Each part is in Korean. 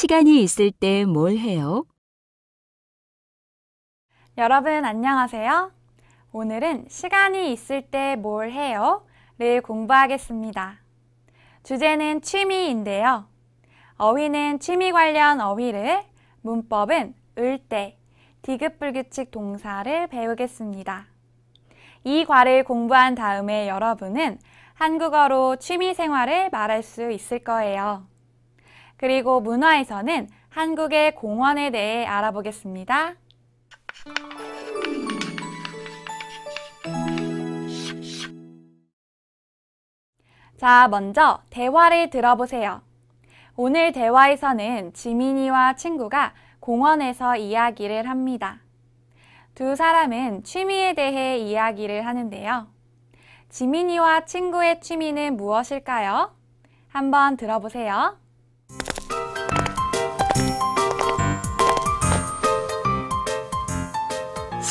시간이 있을 때 뭘 해요? 여러분 안녕하세요. 오늘은 시간이 있을 때 뭘 해요? 를 공부하겠습니다. 주제는 취미인데요. 어휘는 취미 관련 어휘를, 문법은 을때, 디귿불규칙 동사를 배우겠습니다. 이 과를 공부한 다음에 여러분은 한국어로 취미 생활을 말할 수 있을 거예요. 그리고 문화에서는 한국의 공원에 대해 알아보겠습니다. 자, 먼저 대화를 들어보세요. 오늘 대화에서는 지민이와 친구가 공원에서 이야기를 합니다. 두 사람은 취미에 대해 이야기를 하는데요. 지민이와 친구의 취미는 무엇일까요? 한번 들어보세요.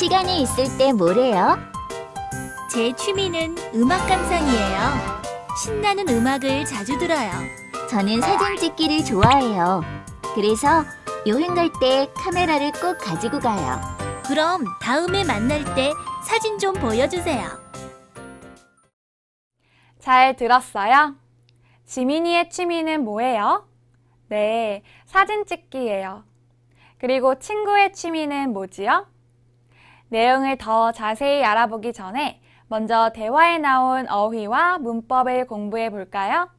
시간이 있을 때뭘해요제 취미는 음악 감상이에요. 신나는 음악을 자주 들어요. 저는 사진 찍기를 좋아해요. 그래서 여행 갈 때 카메라를 꼭 가지고 가요. 그럼 다음에 만날 때 사진 좀 보여주세요. 잘 들었어요? 지민이의 취미는 뭐예요? 네, 사진 찍기예요. 그리고 친구의 취미는 뭐지요? 내용을 더 자세히 알아보기 전에 먼저 대화에 나온 어휘와 문법을 공부해 볼까요?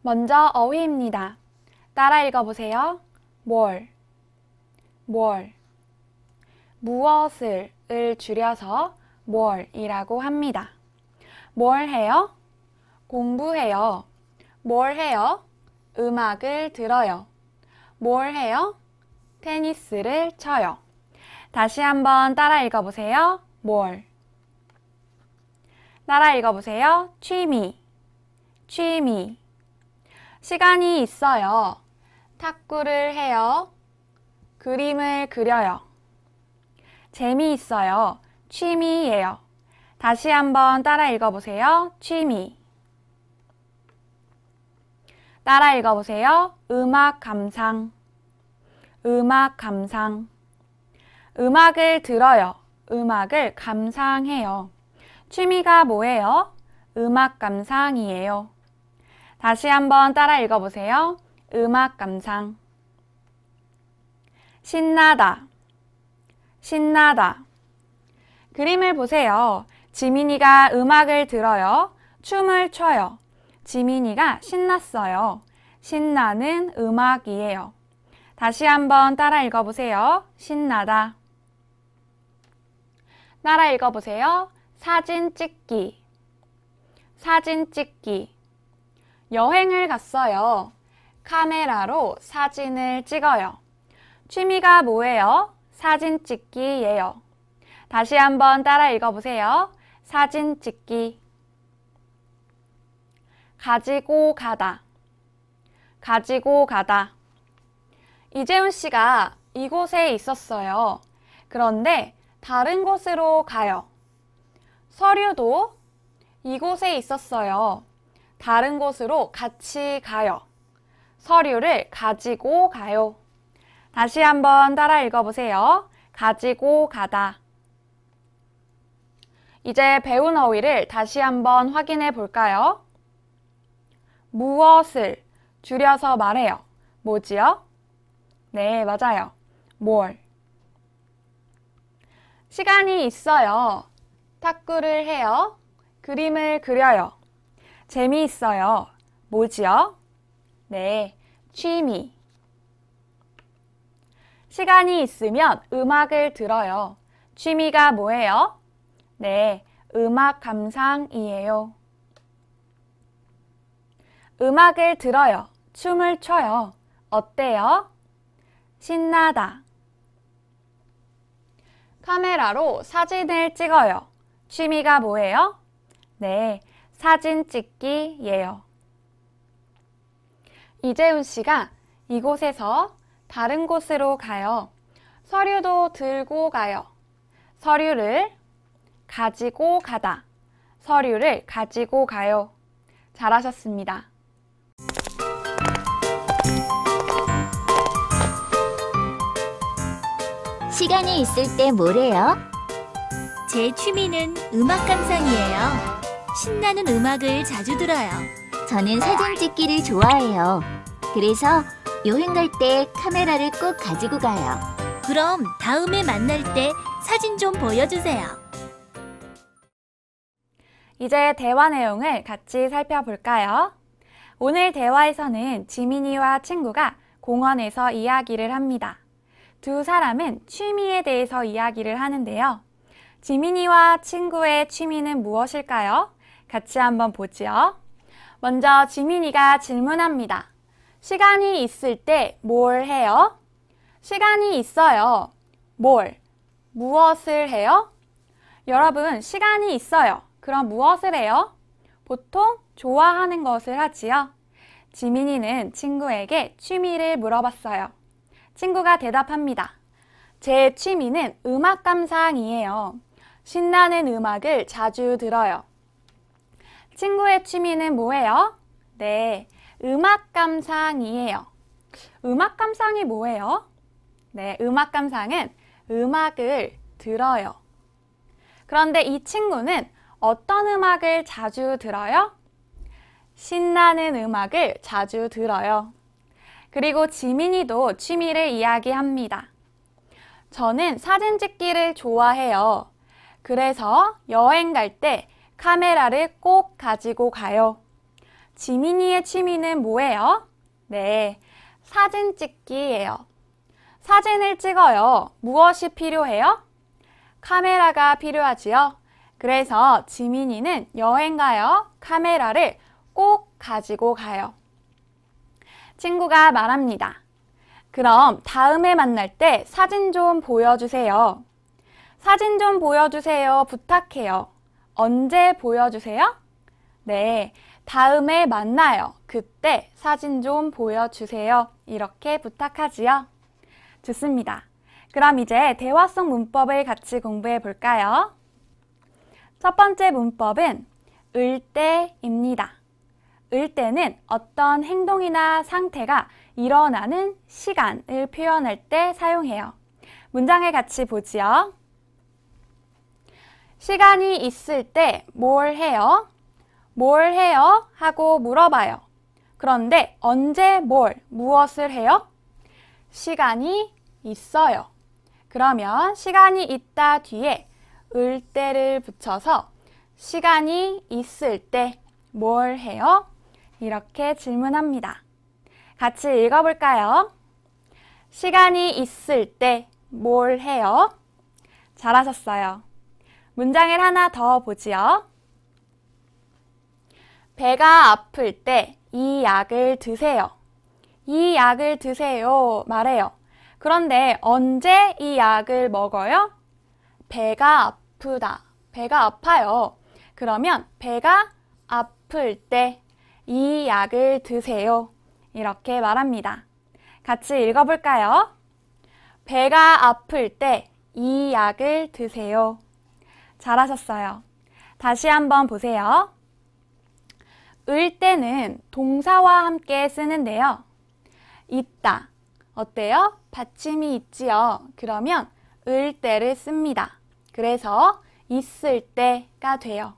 먼저 어휘입니다. 따라 읽어보세요. 뭘, 뭘, 무엇을 을 줄여서 뭘이라고 합니다. 뭘 해요? 공부해요. 뭘 해요? 음악을 들어요. 뭘 해요? 테니스를 쳐요. 다시 한번 따라 읽어보세요. 뭘? 따라 읽어보세요. 취미, 취미. 시간이 있어요. 탁구를 해요. 그림을 그려요. 재미있어요. 취미예요. 다시 한번 따라 읽어보세요. 취미. 따라 읽어보세요. 음악 감상, 음악 감상. 음악을 들어요. 음악을 감상해요. 취미가 뭐예요? 음악 감상이에요. 다시 한번 따라 읽어보세요. 음악 감상. 신나다, 신나다. 그림을 보세요. 지민이가 음악을 들어요. 춤을 춰요. 지민이가 신났어요. 신나는 음악이에요. 다시 한번 따라 읽어보세요. 신나다. 따라 읽어보세요. 사진 찍기. 사진 찍기. 여행을 갔어요. 카메라로 사진을 찍어요. 취미가 뭐예요? 사진 찍기예요. 다시 한번 따라 읽어보세요. 사진 찍기. 가지고 가다. 가지고 가다. 이재훈 씨가 이곳에 있었어요. 그런데 다른 곳으로 가요. 서류도 이곳에 있었어요. 다른 곳으로 같이 가요. 서류를 가지고 가요. 다시 한번 따라 읽어보세요. 가지고 가다. 이제 배운 어휘를 다시 한번 확인해 볼까요? 무엇을 줄여서 말해요. 뭐지요? 네, 맞아요. 뭘. 시간이 있어요. 탁구를 해요. 그림을 그려요. 재미있어요. 뭐지요? 네, 취미. 시간이 있으면 음악을 들어요. 취미가 뭐예요? 네, 음악 감상이에요. 음악을 들어요. 춤을 춰요. 어때요? 신나다. 카메라로 사진을 찍어요. 취미가 뭐예요? 네, 사진 찍기예요. 이재훈 씨가 이곳에서 다른 곳으로 가요. 서류도 들고 가요. 서류를 가지고 가다. 서류를 가지고 가요. 잘하셨습니다. 시간이 있을 때 뭐래요? 제 취미는 음악 감상이에요. 신나는 음악을 자주 들어요. 저는 사진 찍기를 좋아해요. 그래서 여행 갈 때 카메라를 꼭 가지고 가요. 그럼 다음에 만날 때 사진 좀 보여주세요. 이제 대화 내용을 같이 살펴볼까요? 오늘 대화에서는 지민이와 친구가 공원에서 이야기를 합니다. 두 사람은 취미에 대해서 이야기를 하는데요. 지민이와 친구의 취미는 무엇일까요? 같이 한번 보지요. 먼저 지민이가 질문합니다. 시간이 있을 때 뭘 해요? 시간이 있어요. 뭘? 무엇을 해요? 여러분, 시간이 있어요. 그럼 무엇을 해요? 보통 좋아하는 것을 하지요. 지민이는 친구에게 취미를 물어봤어요. 친구가 대답합니다. 제 취미는 음악 감상이에요. 신나는 음악을 자주 들어요. 친구의 취미는 뭐예요? 네, 음악 감상이에요. 음악 감상이 뭐예요? 네, 음악 감상은 음악을 들어요. 그런데 이 친구는 어떤 음악을 자주 들어요? 신나는 음악을 자주 들어요. 그리고 지민이도 취미를 이야기합니다. 저는 사진 찍기를 좋아해요. 그래서 여행 갈 때 카메라를 꼭 가지고 가요. 지민이의 취미는 뭐예요? 네, 사진 찍기예요. 사진을 찍어요. 무엇이 필요해요? 카메라가 필요하지요. 그래서 지민이는 여행 가요. 카메라를 꼭 가지고 가요. 친구가 말합니다. 그럼 다음에 만날 때 사진 좀 보여주세요. 사진 좀 보여주세요. 부탁해요. 언제 보여주세요? 네, 다음에 만나요. 그때 사진 좀 보여주세요. 이렇게 부탁하지요. 좋습니다. 그럼 이제 대화 속 문법을 같이 공부해 볼까요? 첫 번째 문법은 을때입니다. 을 때는 어떤 행동이나 상태가 일어나는 시간을 표현할 때 사용해요. 문장을 같이 보지요. 시간이 있을 때 뭘 해요? 뭘 해요? 하고 물어봐요. 그런데 언제 뭘, 무엇을 해요? 시간이 있어요. 그러면 시간이 있다 뒤에 을때를 붙여서 시간이 있을 때 뭘 해요? 이렇게 질문합니다. 같이 읽어볼까요? 시간이 있을 때 뭘 해요? 잘하셨어요. 문장을 하나 더 보지요. 배가 아플 때 이 약을 드세요. 이 약을 드세요. 말해요. 그런데 언제 이 약을 먹어요? 배가 아프다. 배가 아파요. 그러면 배가 아플 때이 약을 드세요. 이렇게 말합니다. 같이 읽어볼까요? 배가 아플 때 이 약을 드세요. 잘하셨어요. 다시 한번 보세요. 을 때는 동사와 함께 쓰는데요. 있다. 어때요? 받침이 있지요. 그러면 을 때를 씁니다. 그래서 있을 때가 돼요.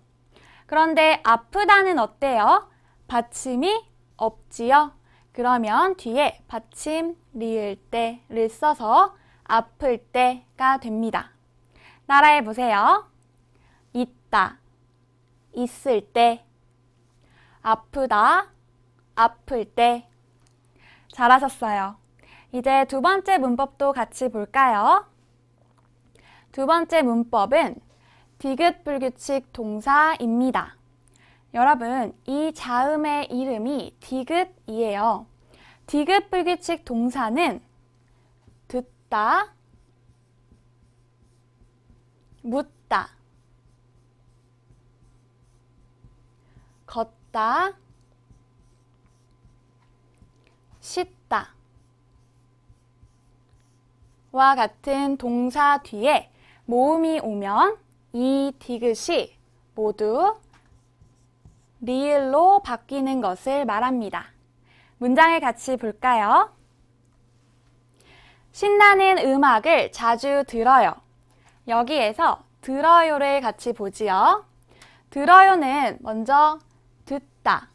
그런데 아프다는 어때요? 받침이 없지요. 그러면 뒤에 받침 리을 때를 써서 아플 때가 됩니다. 따라해 보세요. 있다, 있을 때, 아프다, 아플 때. 잘하셨어요. 이제 두 번째 문법도 같이 볼까요? 두 번째 문법은 디귿불규칙 동사입니다. 여러분, 이 자음의 이름이 디귿이에요. 디귿 불규칙 동사는 듣다, 묻다, 걷다, 씻다 와 같은 동사 뒤에 모음이 오면 이 디귿이 모두 리을로 바뀌는 것을 말합니다. 문장을 같이 볼까요? 신나는 음악을 자주 들어요. 여기에서 들어요를 같이 보지요. 들어요는 먼저 듣다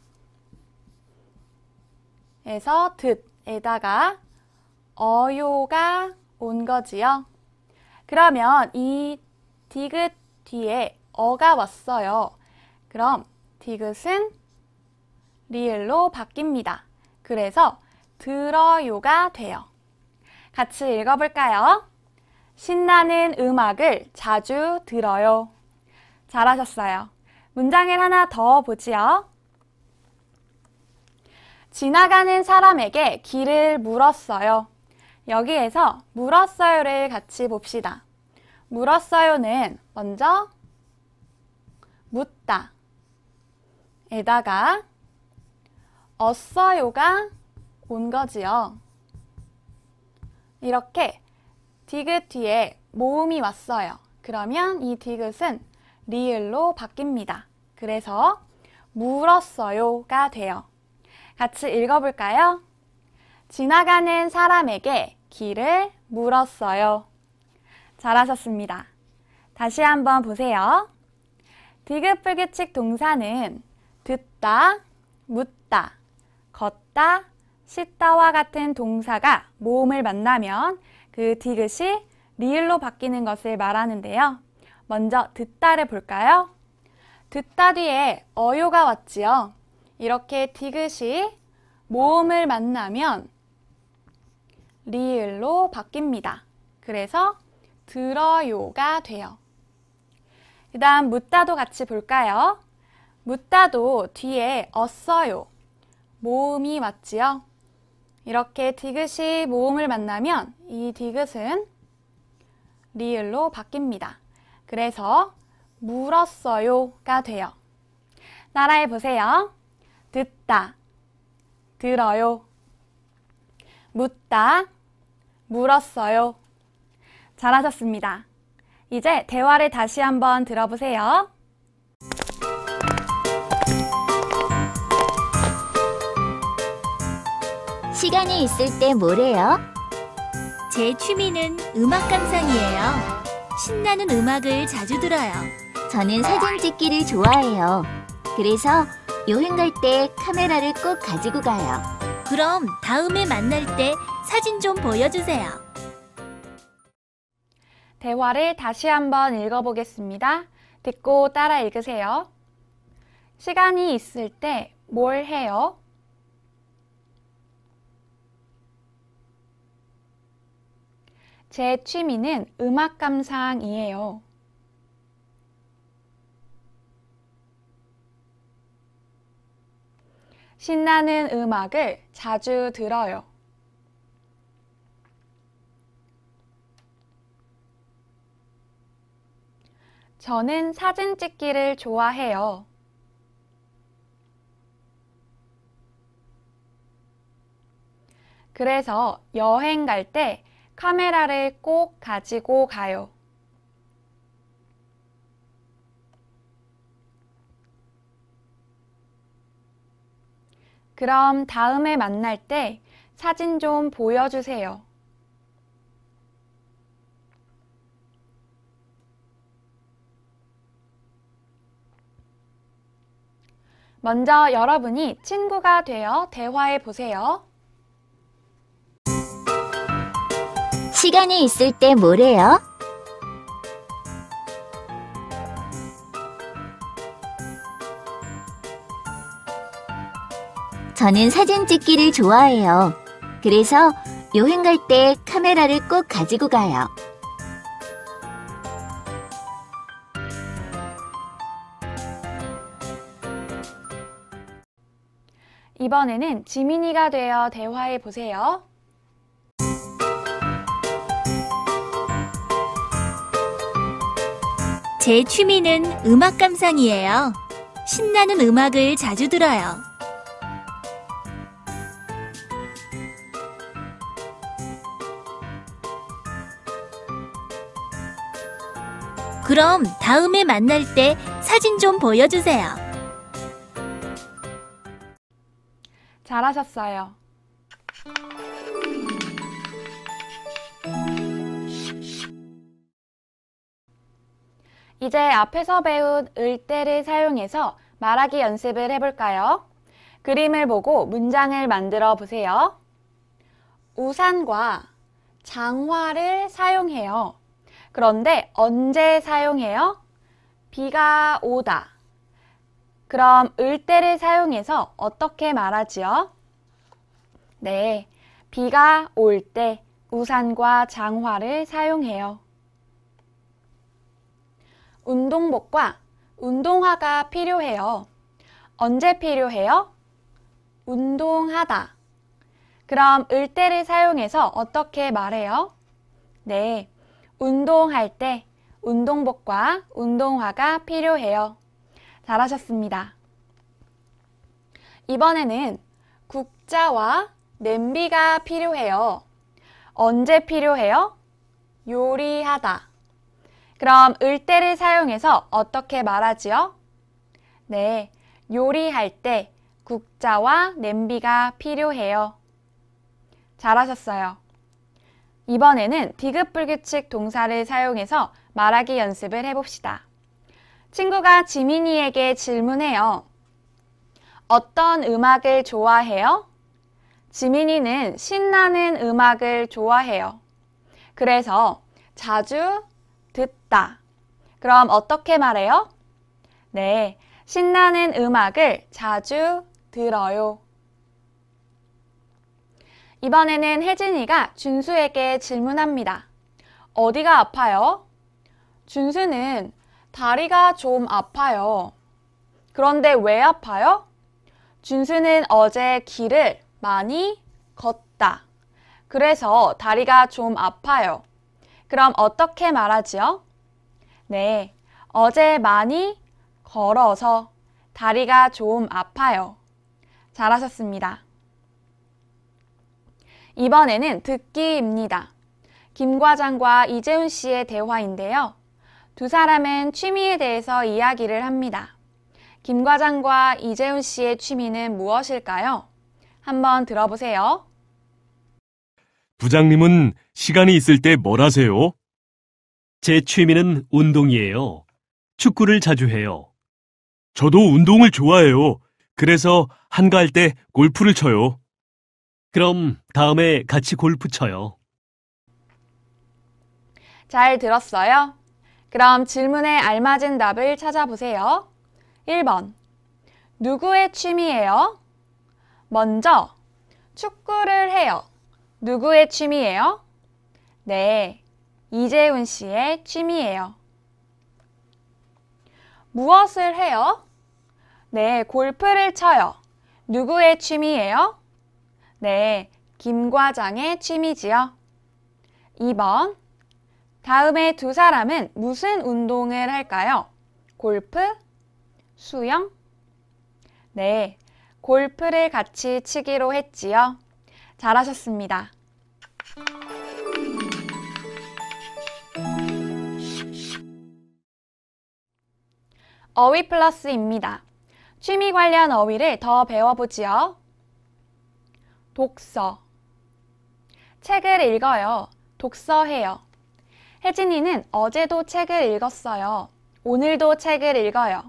에서 듣에다가 어요가 온 거지요. 그러면 이 디귿 뒤에 어가 왔어요. 그럼 디귿은 리을로 바뀝니다. 그래서 들어요가 돼요. 같이 읽어볼까요? 신나는 음악을 자주 들어요. 잘하셨어요. 문장을 하나 더 보지요. 지나가는 사람에게 길을 물었어요. 여기에서 물었어요를 같이 봅시다. 물었어요는 먼저 묻다, 에다가 어서요가 온 거지요. 이렇게 디귿 뒤에 모음이 왔어요. 그러면 이 디귿은 리을로 바뀝니다. 그래서 물었어요가 돼요. 같이 읽어볼까요? 지나가는 사람에게 길을 물었어요. 잘하셨습니다. 다시 한번 보세요. 디귿불규칙 동사는 듣다, 묻다, 걷다, 씻다와 같은 동사가 모음을 만나면 그 디귿이 리을로 바뀌는 것을 말하는데요. 먼저 듣다를 볼까요? 듣다 뒤에 어요가 왔지요. 이렇게 디귿이 모음을 만나면 리을로 바뀝니다. 그래서 들어요가 돼요. 그 다음 묻다도 같이 볼까요? 묻다도 뒤에 었어요. 모음이 왔지요. 이렇게 디귿이 모음을 만나면 이 디귿은 리을로 바뀝니다. 그래서 물었어요가 돼요. 따라해 보세요. 듣다, 들어요. 묻다, 물었어요. 잘하셨습니다. 이제 대화를 다시 한번 들어보세요. 시간이 있을 때 뭐래요? 제 취미는 음악 감상이에요. 신나는 음악을 자주 들어요. 저는 사진 찍기를 좋아해요. 그래서 여행 갈 때 카메라를 꼭 가지고 가요. 그럼 다음에 만날 때 사진 좀 보여주세요. 대화를 다시 한번 읽어보겠습니다. 듣고 따라 읽으세요. 시간이 있을 때 뭘 해요? 제 취미는 음악 감상이에요. 신나는 음악을 자주 들어요. 저는 사진 찍기를 좋아해요. 그래서 여행 갈때 카메라를 꼭 가지고 가요. 그럼 다음에 만날 때 사진 좀 보여주세요. 먼저 여러분이 친구가 되어 대화해 보세요. 시간이 있을 때 뭐래요? 저는 사진 찍기를 좋아해요. 그래서 여행 갈 때 카메라를 꼭 가지고 가요. 이번에는 지민이가 되어 대화해 보세요. 제 취미는 음악 감상이에요. 신나는 음악을 자주 들어요. 그럼 다음에 만날 때 사진 좀 보여주세요. 잘하셨어요. 이제 앞에서 배운 을대를 사용해서 말하기 연습을 해볼까요? 그림을 보고 문장을 만들어 보세요. 우산과 장화를 사용해요. 그런데 언제 사용해요? 비가 오다. 그럼 을대를 사용해서 어떻게 말하지요? 네, 비가 올 때 우산과 장화를 사용해요. 운동복과 운동화가 필요해요. 언제 필요해요? 운동하다. 그럼 을대를 사용해서 어떻게 말해요? 네, 운동할 때 운동복과 운동화가 필요해요. 잘하셨습니다. 이번에는 국자와 냄비가 필요해요. 언제 필요해요? 요리하다. 그럼 을때를 사용해서 어떻게 말하지요? 네, 요리할 때 국자와 냄비가 필요해요. 잘하셨어요. 이번에는 비급불규칙 동사를 사용해서 말하기 연습을 해봅시다. 친구가 지민이에게 질문해요. 어떤 음악을 좋아해요? 지민이는 신나는 음악을 좋아해요. 그래서 자주 듣다. 그럼 어떻게 말해요? 네, 신나는 음악을 자주 들어요. 이번에는 혜진이가 준수에게 질문합니다. 어디가 아파요? 준수는 다리가 좀 아파요. 그런데 왜 아파요? 준수는 어제 길을 많이 걷다. 그래서 다리가 좀 아파요. 그럼 어떻게 말하지요? 네, 어제 많이 걸어서 다리가 좀 아파요. 잘하셨습니다. 이번에는 듣기입니다. 김 과장과 이재훈 씨의 대화인데요. 두 사람은 취미에 대해서 이야기를 합니다. 김 과장과 이재훈 씨의 취미는 무엇일까요? 한번 들어보세요. 부장님은 시간이 있을 때 뭘 하세요? 제 취미는 운동이에요. 축구를 자주 해요. 저도 운동을 좋아해요. 그래서 한가할 때 골프를 쳐요. 그럼 다음에 같이 골프 쳐요. 잘 들었어요? 그럼 질문에 알맞은 답을 찾아보세요. 1번. 누구의 취미예요? 먼저, 축구를 해요. 누구의 취미예요? 네, 이재훈 씨의 취미예요. 무엇을 해요? 네, 골프를 쳐요. 누구의 취미예요? 네, 김 과장의 취미지요. 2번. 다음에 두 사람은 무슨 운동을 할까요? 골프, 수영? 네, 골프를 같이 치기로 했지요. 잘하셨습니다. 어휘 플러스입니다. 취미 관련 어휘를 더 배워보지요. 독서 책을 읽어요. 독서해요. 혜진이는 어제도 책을 읽었어요. 오늘도 책을 읽어요.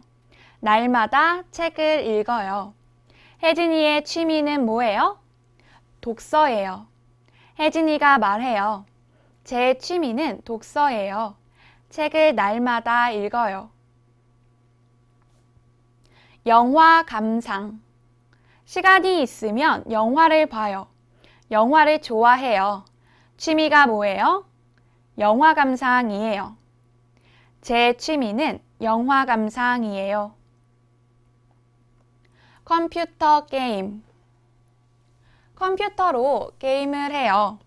날마다 책을 읽어요. 혜진이의 취미는 뭐예요? 독서예요. 혜진이가 말해요. 제 취미는 독서예요. 책을 날마다 읽어요. 영화 감상. 시간이 있으면 영화를 봐요. 영화를 좋아해요. 취미가 뭐예요? 영화 감상이에요. 제 취미는 영화 감상이에요. 컴퓨터 게임. 컴퓨터로 게임을 해요.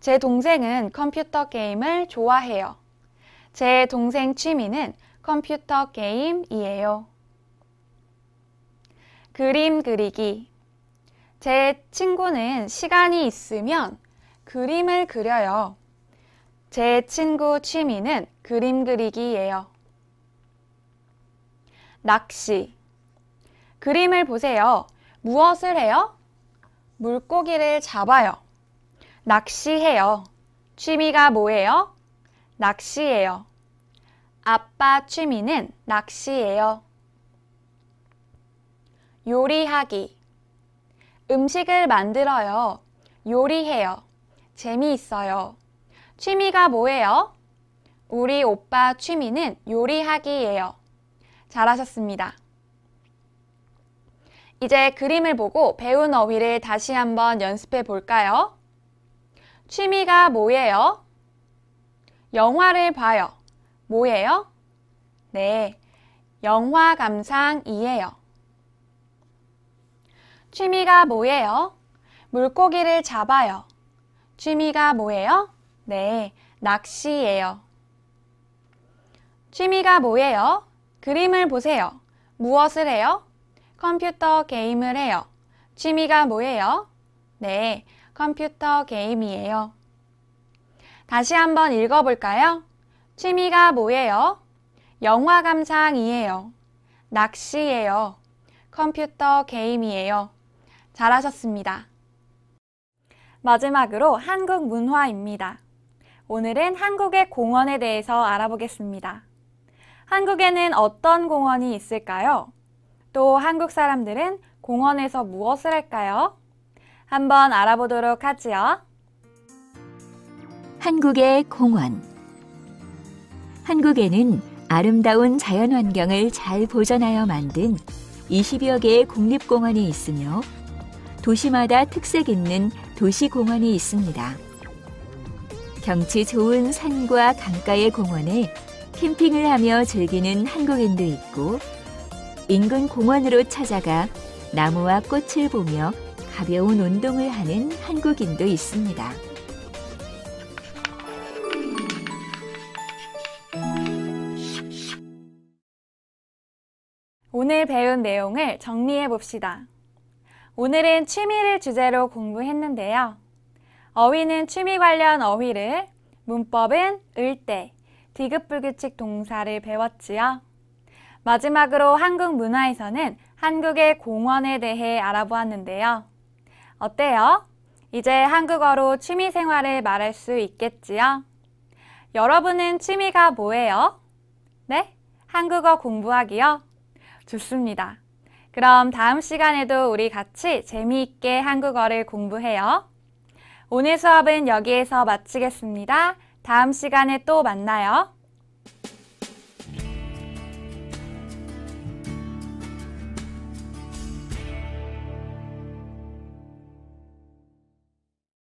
제 동생은 컴퓨터 게임을 좋아해요. 제 동생 취미는 컴퓨터 게임이에요. 그림 그리기. 제 친구는 시간이 있으면 그림을 그려요. 제 친구 취미는 그림 그리기예요. 낚시. 그림을 보세요. 무엇을 해요? 물고기를 잡아요. 낚시해요. 취미가 뭐예요? 낚시예요. 아빠 취미는 낚시예요. 요리하기. 음식을 만들어요. 요리해요. 재미있어요. 취미가 뭐예요? 우리 오빠 취미는 요리하기예요. 잘하셨습니다. 이제 그림을 보고 배운 어휘를 다시 한번 연습해 볼까요? 취미가 뭐예요? 영화를 봐요. 뭐예요? 네, 영화 감상이에요. 취미가 뭐예요? 물고기를 잡아요. 취미가 뭐예요? 네, 낚시예요. 취미가 뭐예요? 그림을 보세요. 무엇을 해요? 컴퓨터 게임을 해요. 취미가 뭐예요? 네, 컴퓨터 게임이에요. 다시 한번 읽어볼까요? 취미가 뭐예요? 영화 감상이에요. 낚시예요. 컴퓨터 게임이에요. 잘하셨습니다. 마지막으로 한국 문화입니다. 오늘은 한국의 공원에 대해서 알아보겠습니다. 한국에는 어떤 공원이 있을까요? 또 한국 사람들은 공원에서 무엇을 할까요? 한번 알아보도록 하지요. 한국의 공원 한국에는 아름다운 자연 환경을 잘 보존하여 만든 20여 개의 국립공원이 있으며 도시마다 특색 있는 도시공원이 있습니다. 경치 좋은 산과 강가의 공원에 캠핑을 하며 즐기는 한국인도 있고 인근 공원으로 찾아가 나무와 꽃을 보며 가벼운 운동을 하는 한국인도 있습니다. 오늘 배운 내용을 정리해 봅시다. 오늘은 취미를 주제로 공부했는데요. 어휘는 취미 관련 어휘를, 문법은 을때, 디귿불규칙 동사를 배웠지요. 마지막으로 한국 문화에서는 한국의 공원에 대해 알아보았는데요. 어때요? 이제 한국어로 취미 생활을 말할 수 있겠지요? 여러분은 취미가 뭐예요? 네? 한국어 공부하기요? 좋습니다. 그럼 다음 시간에도 우리 같이 재미있게 한국어를 공부해요. 오늘 수업은 여기에서 마치겠습니다. 다음 시간에 또 만나요.